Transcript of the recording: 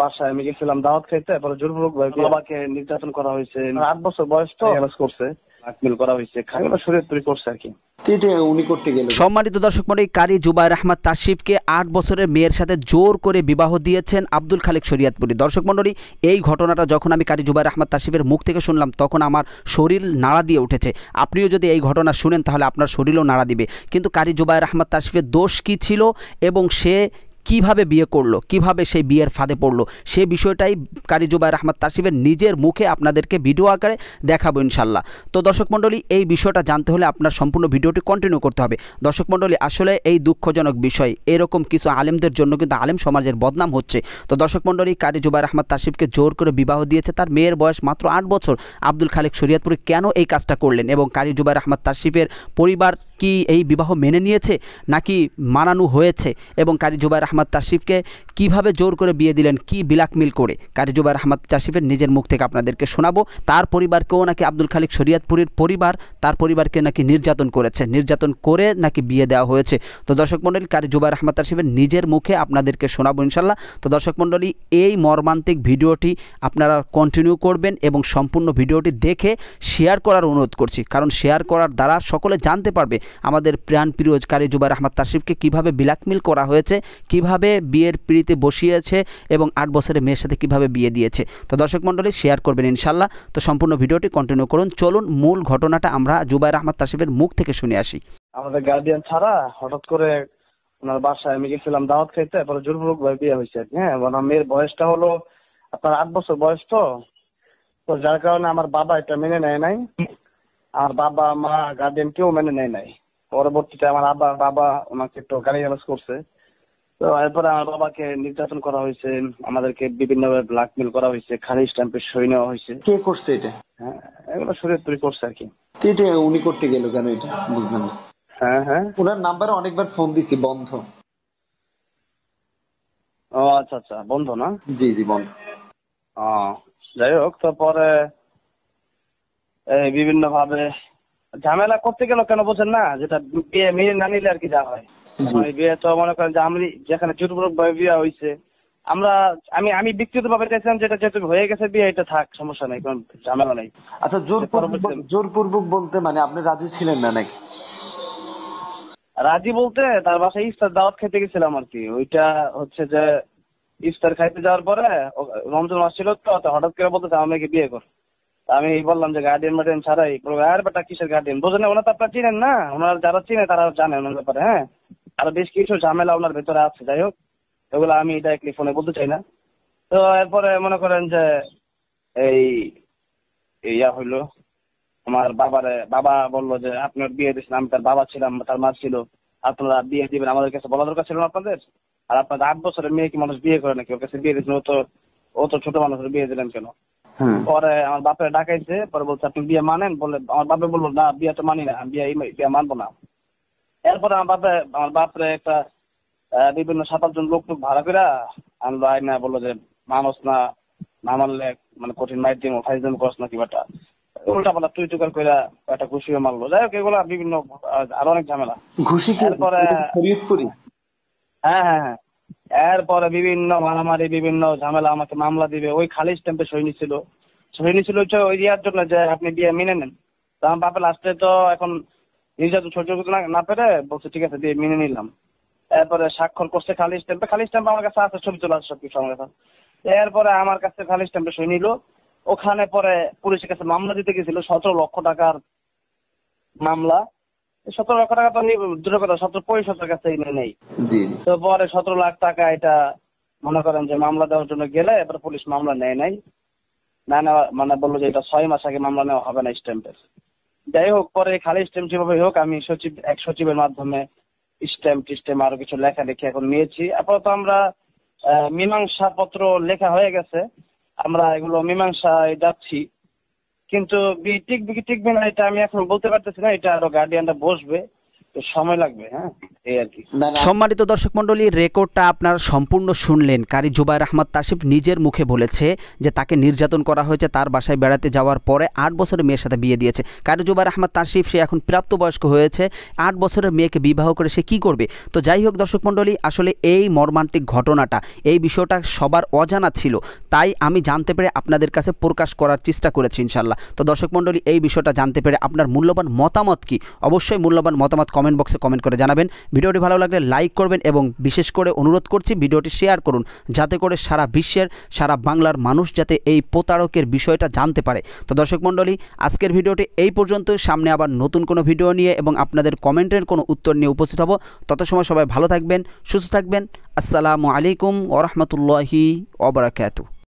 বাসায় আমি গেছিলাম দাওয়াত খাইতে তারপরে জোরপূর্বক বাবাকে নির্যাতন করা হয়েছে আট বছর বয়স তো করছে সম্মানিত দর্শক মন্ডলী জুবাইর আহমদ তাসিফকে আট বছরের মেয়ের সাথে জোর করে বিবাহ দিয়েছেন আব্দুল খালেক শরিয়াতপুরি দর্শক মন্ডলী এই ঘটনাটা যখন আমি কারি জুবাইর আহমদ তাসিফের মুখ থেকে শুনলাম তখন আমার শরীর নাড়া দিয়ে উঠেছে আপনিও যদি এই ঘটনা শুনেন তাহলে আপনার শরীরও নাড়া দিবে কিন্তু কারি জুবাইর আহমদ তাসিফের দোষ কি ছিল এবং সে কিভাবে বিয়ে করলো কিভাবে সেই বিয়ের ফাঁদে পড়লো সে বিষয়টাই কারি জুবাইর আহমদ তাসিফের নিজের মুখে আপনাদেরকে ভিডিও আকারে দেখাবো ইনশাল্লাহ তো দর্শক মণ্ডলী এই বিষয়টা জানতে হলে আপনার সম্পূর্ণ ভিডিওটি কন্টিনিউ করতে হবে দর্শক মণ্ডলী আসলে এই দুঃখজনক বিষয় এরকম কিছু আলেমদের জন্য কিন্তু আলেম সমাজের বদনাম হচ্ছে তো দর্শক মণ্ডলী কারি জুবাইর আহমদ তাসিফকে জোর করে বিবাহ দিয়েছে তার মেয়ের বয়স মাত্র আট বছর আব্দুল খালেক শরিয়াতপুরে কেন এই কাজটা করলেন এবং কারি জুবাইর আহমদ তাসিফের পরিবার কি এই বিবাহ মেনে নিয়েছে নাকি মানানো হয়েছে এবং কারি জুবাইর আহমদ তাসিফকে কিভাবে জোর করে বিয়ে দিলেন কি বিলাকমিল করে কারি জুবাইর আহমদ তাসিফের নিজের মুখ থেকে আপনাদেরকে শোনাবো তার পরিবারকেও নাকি আব্দুল খালিক শরিয়াতপুরের পরিবার তার পরিবারকে নাকি নির্যাতন করেছে নির্যাতন করে নাকি বিয়ে দেওয়া হয়েছে তো দর্শক মণ্ডলী কারি জুবাইর আহমদ তাসিফের নিজের মুখে আপনাদেরকে শোনাবো ইনশাল্লাহ তো দর্শক মণ্ডলী এই মর্মান্তিক ভিডিওটি আপনারা কন্টিনিউ করবেন এবং সম্পূর্ণ ভিডিওটি দেখে শেয়ার করার অনুরোধ করছি কারণ শেয়ার করার দ্বারা সকলে জানতে পারবে আমাদের প্রাণপ্রিয় কারি জুবাইর আহমদ তাসিফকে কিভাবে ব্ল্যাকমেল করা হয়েছে কিভাবে বিয়ের পিড়িতে বসিয়েছে এবং আট বছরের মেয়ের সাথে কিভাবে বিয়ে দিয়েছে তো দর্শক মণ্ডলী শেয়ার করবেন ইনশাল্লাহ তো সম্পূর্ণ ভিডিওটি কন্টিনিউ করুন চলুন মূল ঘটনাটা আমরা জুবাইর আহমদ তাসিফের মুখ থেকে শুনে আসি আমাদের গার্ডিয়ান ছাড়া হঠাৎ করে ওনার বাসায় আমি গেছিলাম দাওয়াত খাইতে তারপরে জোরপূর্বক ভাই বিয়ে হয়েছে হ্যাঁ ওনার মেয়ের বয়সটা হলো আপনার আট বছর বয়স তো তো যার কারণে আমার বাবা এটা মেনে নেয় নাই আর বাবা মা গার্জেন কেউ মেনে নেয় নাই পরবর্তীতে আমার আবার বাবা ওনাকে একটু গাড়ি গালাজ করছে তো এরপরে আমার বাবাকে নির্যাতন করা হয়েছে আমাদেরকে বিভিন্ন ভাবে ব্ল্যাকমেল করা হয়েছে খালি স্ট্যাম্পে সই নেওয়া হয়েছে কে করছে এটা হ্যাঁ এগুলো শরীর তৈরি করছে আর কি এটা উনি করতে গেল কেন এটা বুঝলাম না হ্যাঁ হ্যাঁ ওনার নাম্বারে অনেকবার ফোন দিছি বন্ধ ও আচ্ছা আচ্ছা বন্ধ না জি জি বন্ধ ও যাই হোক তারপরে বিভিন্ন ভাবে ঝামেলা করতে গেল কেন বলছেন না যেটা বিয়ে মেয়ে না নিলে আর কি যা হয় বিয়ে তো মনে করেন যে আমি যেখানে বিয়ে হয়েছে আমরা আমি আমি ব্যক্তিগত ভাবে চাইছিলাম যেটা যেহেতু হয়ে গেছে বিয়ে এটা থাক সমস্যা নাই ঝামেলা নাই আচ্ছা জোরপূর্বক বলতে মানে আপনি রাজি ছিলেন না নাকি রাজি বলতে তার বাসায় ইফতার দাওয়াত খেতে গেছিলাম আর কি ওইটা হচ্ছে যে ইফতার খাইতে যাওয়ার পরে রমজান মাস ছিল তো হঠাৎ করে বলতে আমাকে বিয়ে কর আমি বললাম যে গার্ডিয়ান মার্ডিয়ান ছাড়াই আর বেটা কিসের গার্ডিয়ান বোঝেন ওনার তো আপনার চিনেন না ওনার যারা চিনে তারা জানে ওনার ব্যাপারে হ্যাঁ আরো বেশ কিছু ঝামেলা ওনার ভেতরে আছে যাই হোক এগুলো আমি ডাইরেক্টলি ফোনে বলতে চাই না তো এরপরে মনে করেন যে এই ইয়া হইলো আমার বাবার বাবা বললো যে আপনার বিয়ে দিয়েছেন আমি তার বাবা ছিলাম তার মা ছিল আপনারা বিয়ে দিবেন আমাদের কাছে বলা দরকার ছিল না আপনাদের আর আপনাদের আট বছরের মেয়ে কি মানুষ বিয়ে করে নাকি ওর কাছে বিয়ে দিয়েছেন ও তো ও তো ছোট মানুষের বিয়ে দিলেন কেন পরে আমার বাপে ডাকাইছে পরে বলছে আপনি বিয়ে মানেন বলে আমার বাপে বলবো না বিয়ে তো মানি না বিয়ে বিয়ে মানবো না এরপরে আমার বাপে আমার বাপরে একটা বিভিন্ন সাত আটজন লোক টুক ভাড়া করে আনলো আইনা বললো যে মানুষ না না মানলে মানে কঠিন মাইর দিন ফাইজ দিন করছ না বাটা উল্টা পাল্লা তুই টুকার কইরা একটা ঘুষি মারলো যাই হোক এগুলা বিভিন্ন আরো অনেক ঝামেলা ঘুষি এরপরে হ্যাঁ হ্যাঁ হ্যাঁ এরপরে বিভিন্ন মারামারি বিভিন্ন ঝামেলা আমাকে মামলা দিবে ওই খালি স্ট্যাম্পে সই নিছিল সই নিছিল হচ্ছে ওই ইয়ার জন্য যে আপনি বিয়ে মেনে নেন তো আমার বাপে লাস্টে তো এখন নির্যাতন সহ্য করতে না পেরে বলছে ঠিক আছে বিয়ে মেনে নিলাম এরপরে স্বাক্ষর করছে খালি স্ট্যাম্পে খালি স্ট্যাম্প আমার কাছে আছে ছবি তোলা আছে সবকিছু আমার কাছে এরপরে আমার কাছে খালি স্ট্যাম্পে সই নিল ওখানে পরে পুলিশের কাছে মামলা দিতে গেছিল সতেরো লক্ষ টাকার মামলা সতেরো লক্ষ টাকা তো দুটো কথা সতেরো পরিষদের কাছে নেই তো পরে সতেরো লাখ টাকা এটা মনে করেন যে মামলা দেওয়ার জন্য গেলে এবার পুলিশ মামলা নেয় নাই না নেওয়া মানে বললো যে এটা ছয় মাস আগে মামলা নেওয়া হবে না স্ট্যাম্পের যাই হোক পরে খালি স্ট্যাম্প যেভাবে হোক আমি সচিব এক সচিবের মাধ্যমে স্ট্যাম্প টিস্ট্যাম্প আরো কিছু লেখা লেখি এখন নিয়েছি আপাতত আমরা মীমাংসা পত্র লেখা হয়ে গেছে আমরা এগুলো মীমাংসায় যাচ্ছি কিন্তু টিকবে কি টিকবে না এটা আমি এখন বলতে পারতেছি না এটা আরো গার্ডিয়ানরা বসবে তো সময় লাগবে হ্যাঁ সম্মানিত দর্শক মন্ডলী রেকর্ডটা আপনার সম্পূর্ণ শুনলেন কারি জুবাইর আহমদ তাসিফ নিজের মুখে বলেছে যে তাকে নির্যাতন করা হয়েছে তার বাসায় বেড়াতে যাওয়ার পরে আট বছরের মেয়ের সাথে বিয়ে দিয়েছে কারি জুবাইর আহমদ তাসিফ সে এখন প্রাপ্তবয়স্ক হয়েছে আট বছরের মেয়েকে বিবাহ করে সে কি করবে তো যাই হোক দর্শক মন্ডলী আসলে এই মর্মান্তিক ঘটনাটা এই বিষয়টা সবার অজানা ছিল তাই আমি জানতে পেরে আপনাদের কাছে প্রকাশ করার চেষ্টা করেছি ইনশাল্লাহ তো দর্শক মন্ডলী এই বিষয়টা জানতে পেরে আপনার মূল্যবান মতামত কি অবশ্যই মূল্যবান মতামত কমেন্ট বক্সে কমেন্ট করে জানাবেন ভিডিওটি ভালো লাগলে লাইক করবেন এবং বিশেষ করে অনুরোধ করছি ভিডিওটি শেয়ার করুন যাতে করে সারা বিশ্বের সারা বাংলার মানুষ যাতে এই প্রতারকের বিষয়টা জানতে পারে তো দর্শক মণ্ডলী আজকের ভিডিওটি এই পর্যন্ত সামনে আবার নতুন কোনো ভিডিও নিয়ে এবং আপনাদের কমেন্টের কোনো উত্তর নিয়ে উপস্থিত হব তত সময় সবাই ভালো থাকবেন সুস্থ থাকবেন আসসালামু আলাইকুম ওরহমতুল্লাহি অবরাকাতু